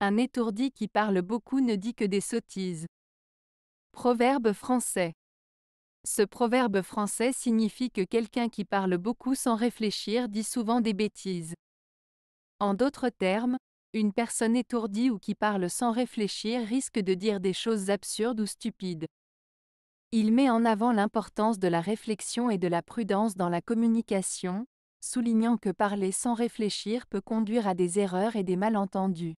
Un étourdi qui parle beaucoup ne dit que des sottises. Proverbe français. Ce proverbe français signifie que quelqu'un qui parle beaucoup sans réfléchir dit souvent des bêtises. En d'autres termes, une personne étourdie ou qui parle sans réfléchir risque de dire des choses absurdes ou stupides. Il met en avant l'importance de la réflexion et de la prudence dans la communication, soulignant que parler sans réfléchir peut conduire à des erreurs et des malentendus.